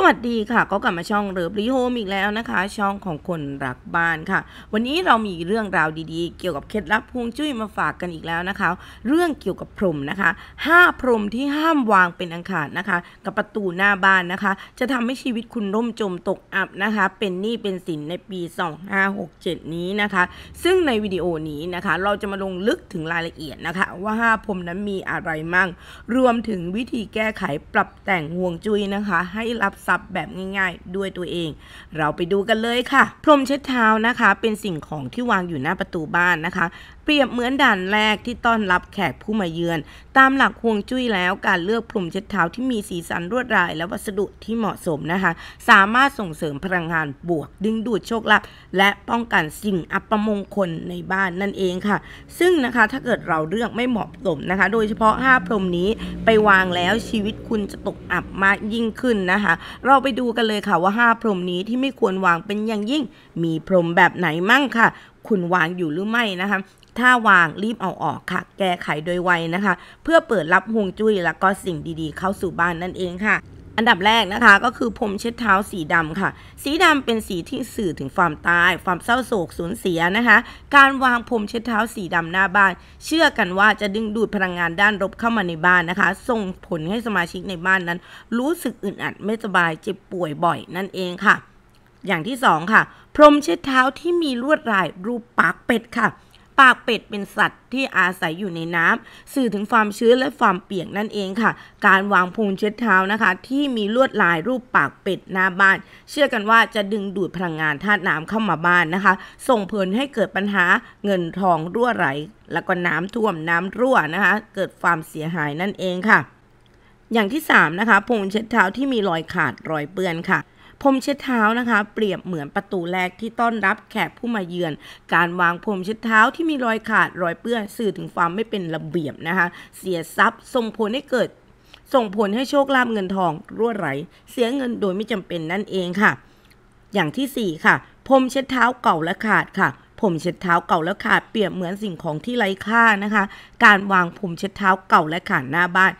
สวัสดีค่ะก็กลับมาช่องเริบรีโฮมอีกแล้วนะคะ ช่องของคนรักบ้านค่ะ วันนี้เรามีเรื่องราวดีๆ เกี่ยวกับเคล็ดลับพวงจุ้ยมาฝากกันอีกแล้วนะคะ เรื่องเกี่ยวกับพรมนะคะ 5 พรมที่ห้ามวางเป็นอังคารนะคะ กับประตูหน้าบ้านนะคะ จะทำให้ชีวิตคุณร่มจมตกอับนะคะ เป็นหนี้เป็นสินในปี 2567 นี้นะคะ ซึ่งในวิดีโอนี้นะคะเราจะมาลงลึกถึงรายละเอียดนะคะว่า5พรมนั้นมีอะไรมั่งรวมถึงวิธีแก้ไขปรับแต่งห่วงจุ้ยนะคะ ให้รับซับแบบง่ายๆด้วยตัวเอง เราไปดูกันเลยค่ะ พรมเช็ดเท้านะคะ เป็นสิ่งของที่วางอยู่หน้าประตูบ้านนะคะเปรียบเหมือนด่านแรกที่ต้อนรับแขกผู้มาเยือน ตามหลักฮวงจุ้ยแล้วการเลือกพรมเช็ดเท้าที่มีสีสันรวดลายและวัสดุที่เหมาะสมนะคะ สามารถส่งเสริมพลังงานบวกดึงดูดโชคลาภและป้องกันสิ่งอัปมงคลในบ้านนั่นเองค่ะ ซึ่งนะคะถ้าเกิดเราเลือกไม่เหมาะสมนะคะ โดยเฉพาะ 5 พรมนี้ไปวางแล้วชีวิตคุณจะตกอับมากยิ่งขึ้นนะคะ เราไปดูกันเลยค่ะว่า 5 พรมนี้ที่ไม่ควรวางเป็นอย่างยิ่ง มีพรมแบบไหนมั่งค่ะ คุณวางอยู่หรือไม่นะคะถ้าวางรีบเอาออกค่ะ แก้ไขโดยไวนะคะ เพื่อเปิดรับห่วงจุ้ยแล้วก็สิ่งดีๆเข้าสู่บ้านนั่นเองค่ะ อันดับแรกนะคะ ก็คือพรมเช็ดเท้าสีดำค่ะ สีดำเป็นสีที่สื่อถึงความตาย ความเศร้าโศกสูญเสียนะคะ การวางพรมเช็ดเท้าสีดำหน้าบ้าน เชื่อกันว่าจะดึงดูดพลังงานด้านลบเข้ามาในบ้านนะคะส่งผลให้สมาชิกในบ้านนั้น รู้สึกอึดอัดไม่สบายเจ็บป่วยบ่อยนั่นเองค่ะ อย่างที่ 2 ค่ะ พรมเช็ดเท้าที่มีลวดลายรูปปากเป็ดค่ะปากเป็ดเป็นสัตว์ที่อาศัยอยู่ในน้ำ สื่อถึงความชื้นและความเปียกนั่นเองค่ะ การวางพงเช็ดเท้านะคะ ที่มีลวดลายรูปปากเป็ดหน้าบ้าน เชื่อกันว่าจะดึงดูดพลังงานธาตุน้ำเข้ามาบ้านนะคะ ส่งผลให้เกิดปัญหาเงินทองรั่วไหลแล้วก็น้ำท่วมน้ำรั่วนะคะ เกิดความเสียหายนั่นเองค่ะ อย่างที่ 3 นะคะพงเช็ดเท้าที่มีรอยขาดรอยเปื้อนค่ะพรมเช็ดเท้านะคะ เปรียบเหมือนประตูแรกที่ต้อนรับแขกผู้มาเยือน การวางพรมเช็ดเท้าที่มีรอยขาดรอยเปื้อนสื่อถึงความไม่เป็นระเบียบนะคะ เสียทรัพย์ส่งผลให้เกิดส่งผลให้โชคลาภเงินทองรั่วไหลเสียเงินโดยไม่จำเป็นนั่นเองค่ะ อย่างที่ 4 ค่ะพรมเช็ดเท้าเก่าและขาดค่ะผมเช็ดเท้าเก่าและขาด เปรียบเหมือนสิ่งของที่ไร้ค่านะคะการวางผมเช็ดเท้าเก่าและขาดหน้าบ้าน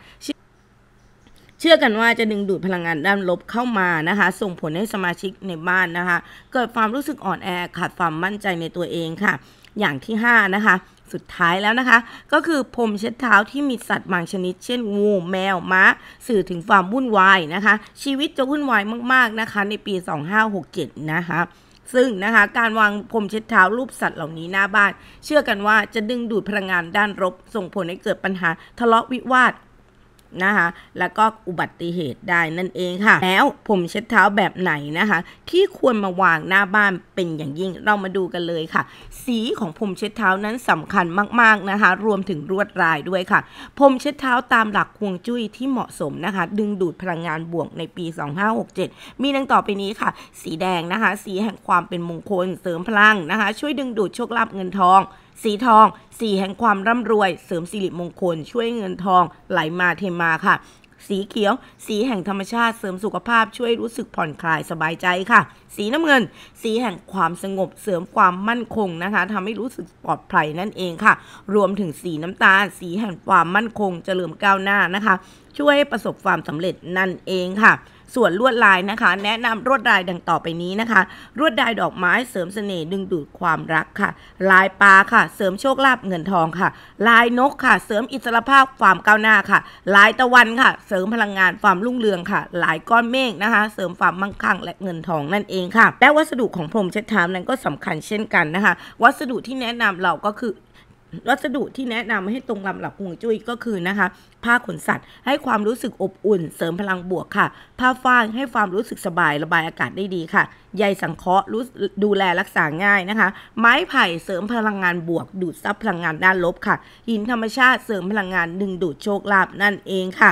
เชื่อกันว่าจะดึงดูดพลังงานด้านลบเข้ามานะคะ ส่งผลให้สมาชิกในบ้านนะคะ เกิดความรู้สึกอ่อนแอขาดความมั่นใจในตัวเองค่ะ อย่างที่ 5 นะคะ สุดท้ายแล้วนะคะ ก็คือพรมเช็ดเท้าที่มีสัตว์บางชนิด เช่นงูแมว ม้าสื่อถึงความวุ่นวายนะคะ ชีวิตจะวุ่นวายมากๆนะคะ ในปี 2567 นะคะซึ่งนะคะการวางพรมเช็ดเท้ารูปสัตว์เหล่านี้หน้าบ้าน เชื่อกันว่าจะดึงดูดพลังงานด้านลบส่งผลให้เกิดปัญหา ทะเลาะวิวาทนะคะแล้วก็อุบัติเหตุได้นั่นเองค่ะแล้วผมเช็ดเท้าแบบไหนนะคะ ที่ควรมาวางหน้าบ้านเป็นอย่างยิ่งเรามาดูกันเลยค่ะ สีของผมเช็ดเท้านั้นสำคัญมากๆนะคะรวมถึงรวดลายด้วยค่ะ ผมเช็ดเท้าตามหลักควงจุ้ยที่เหมาะสม นะคะ ดึงดูดพลังงานบวกในปี 2567มีดังต่อไปนี้ค่ะ สีแดงนะคะ สีแห่งความเป็นมงคลเสริมพลังนะคะ ช่วยดึงดูดโชคลาภเงินทองสีทองสีแห่งความ ร่ำรวย เสริมสิริมงคล ช่วยเงินทอง ไหลมาเทมาค่ะ สีเขียว สีแห่งธรรมชาติเสริมสุขภาพช่วยรู้สึกผ่อนคลายสบายใจค่ะ สีน้ำเงิน สีแห่งความสงบ เสริมความมั่นคงนะคะทำให้รู้สึกปลอดภัยนั่นเองค่ะ รวมถึงสีน้ำตาลสีแห่งความมั่นคง เจริญก้าวหน้านะคะ ช่วยให้ประสบความสำเร็จนั่นเองค่ะส่วนลวดลายนะคะ แนะนำลวด ลายดังต่อไปนี้นะคะ ลวดลายดอกไม้ เสริมเสน่ห์ดึงดูดความรักค่ะ ลายปลาค่ะ เสริมโชคลาภเงินทองค่ะ ลายนกค่ะ เสริมอิสรภาพความก้าวหน้าค่ะลายตะวันค่ะ เสริมพลังงานความรุ่งเรืองค่ะลายก้อนเมฆนะคะ เสริมความมั่งคั่งและเงินทองนั่นเองค่ะและวัสดุของพรมเช็ดเท้านั้นก็สำคัญเช่นกันนะคะ วัสดุที่แนะนำเราก็คือวัสดุที่แนะนำให้ตรงลำหลับห่วงจุ้ยก็คือนะคะ ผ้าขนสัตว์ ให้ความรู้สึกอบอุ่น เสริมพลังบวกค่ะ ผ้าฝ้ายให้ความรู้สึกสบายระบายอากาศได้ดีค่ะใยสังเคราะห์รู้ดูแลรักษาง่ายนะคะ ไม้ไผ่เสริมพลังงานบวก ดูดซับพลังงานด้านลบค่ะหินธรรมชาติเสริมพลังงานดึงดูดโชคลาภนั่นเองค่ะ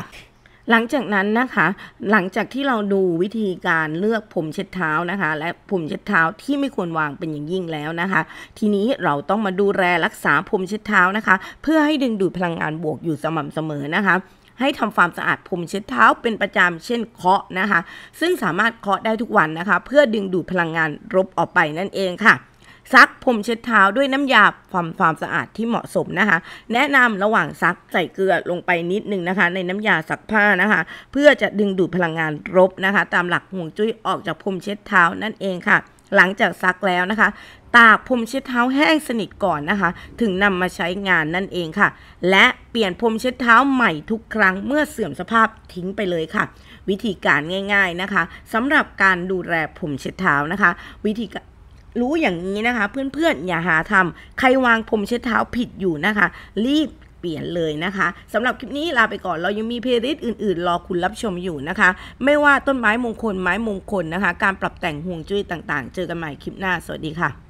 หลังจากนั้นนะคะหลังจากที่เราดูวิธีการเลือกผมเช็ดเท้านะคะและผมเช็ดเท้าที่ไม่ควรวางเป็นอย่างยิ่งแล้วนะคะ ทีนี้เราต้องมาดูแลรักษาผมเช็ดเท้านะคะเพื่อให้ดึงดูดพลังงานบวกอยู่สม่ำเสมอนะคะ ให้ทำความสะอาดผมเช็ดเท้า เป็นประจำเช่นเคาะนะคะ ซึ่งสามารถเคาะได้ทุกวันนะคะ เพื่อดึงดูดพลังงานรบออกไปนั่นเองค่ะซักผมเช็ดเท้าด้วยน้ำยาความความสะอาดที่เหมาะสมนะคะ แนะนำระหว่างซักใส่เกลือลงไปนิดนึงนะคะ ในน้ำยาซักผ้านะคะ เพื่อจะดึงดูดพลังงานรบนะคะ ตามหลักห่วงจุ้ยออกจากผมเช็ดเท้านั่นเองค่ะ หลังจากซักแล้วนะคะ ตากผมเช็ดเท้าแห้งสนิทก่อนนะคะ ถึงนำมาใช้งานนั่นเองค่ะและเปลี่ยนผมเช็ดเท้าใหม่ทุกครั้งเมื่อเสื่อมสภาพทิ้งไปเลยค่ะ วิธีการง่าย ๆนะคะสำหรับการดูแลผมเช็ดเท้านะคะวิธีรู้อย่างนี้นะคะเพื่อนๆ อย่าหาทำใครวางพรมเช็ดเท้าผิดอยู่นะคะ รีบเปลี่ยนเลยนะคะสำหรับคลิปนี้ลาไปก่อน เรายังมีเพลย์ลิสต์อื่นๆรอคุณรับชมอยู่นะคะ ไม่ว่าต้นไม้มงคลไม้มงคลนะคะ การปรับแต่งห่วงจุ้ยต่างๆ เจอกันใหม่คลิปหน้าสวัสดีค่ะ